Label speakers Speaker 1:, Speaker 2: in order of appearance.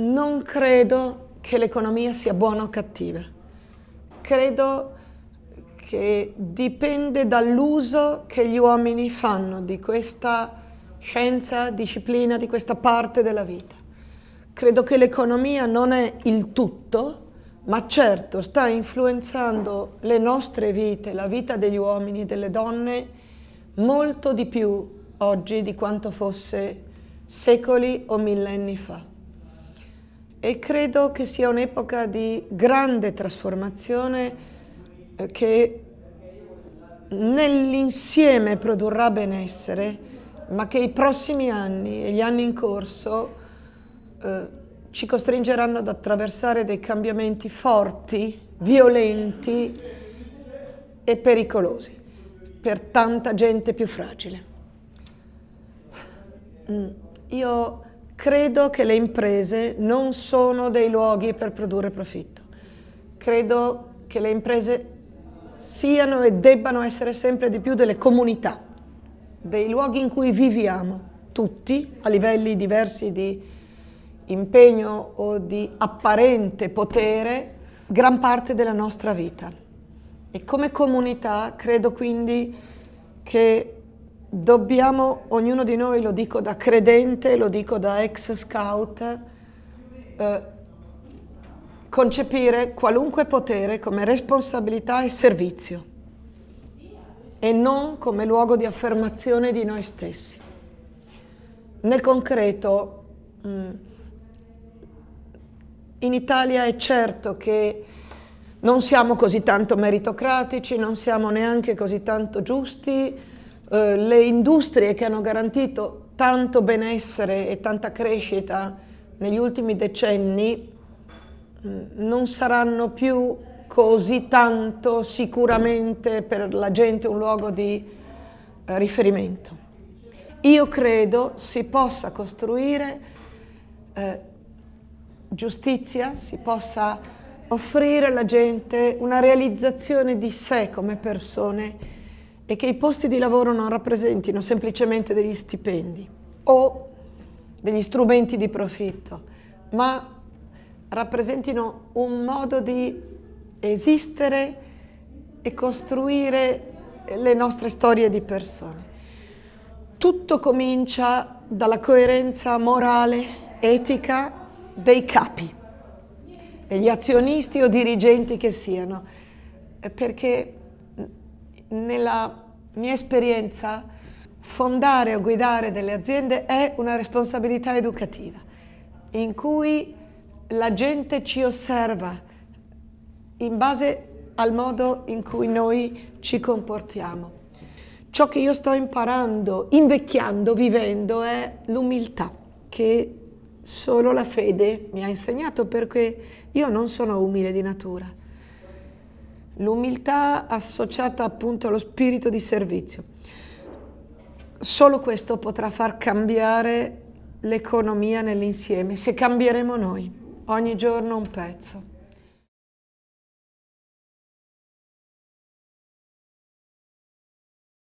Speaker 1: non credo che l'economia sia buona o cattiva. Credo che dipende dall'uso che gli uomini fanno di questa scienza, disciplina, di questa parte della vita. Credo che l'economia non è il tutto, ma certo sta influenzando le nostre vite, la vita degli uomini e delle donne, molto di più oggi di quanto fosse secoli o millenni fa e credo che sia un'epoca di grande trasformazione eh, che nell'insieme produrrà benessere, ma che i prossimi anni e gli anni in corso eh, ci costringeranno ad attraversare dei cambiamenti forti, violenti e pericolosi per tanta gente più fragile. Mm, io credo che le imprese non sono dei luoghi per produrre profitto. Credo che le imprese siano e debbano essere sempre di più delle comunità, dei luoghi in cui viviamo tutti a livelli diversi di impegno o di apparente potere gran parte della nostra vita. E come comunità credo quindi che dobbiamo, ognuno di noi, lo dico da credente, lo dico da ex scout, eh, concepire qualunque potere come responsabilità e servizio e non come luogo di affermazione di noi stessi. Nel concreto, mm, in Italia è certo che non siamo così tanto meritocratici, non siamo neanche così tanto giusti, eh, le industrie che hanno garantito tanto benessere e tanta crescita negli ultimi decenni mm, non saranno più così tanto sicuramente per la gente un luogo di eh, riferimento. Io credo si possa costruire eh, giustizia, si possa offrire alla gente una realizzazione di sé come persone e che i posti di lavoro non rappresentino semplicemente degli stipendi o degli strumenti di profitto, ma rappresentino un modo di esistere e costruire le nostre storie di persone. Tutto comincia dalla coerenza morale, etica dei capi, degli azionisti o dirigenti che siano, eh, perché nella mia esperienza, fondare o guidare delle aziende è una responsabilità educativa, in cui la gente ci osserva in base al modo in cui noi ci comportiamo. Ciò che io sto imparando, invecchiando, vivendo, è l'umiltà che solo la fede mi ha insegnato perché io non sono umile di natura l'umiltà associata appunto allo spirito di servizio. Solo questo potrà far cambiare l'economia nell'insieme, se cambieremo noi, ogni giorno un pezzo.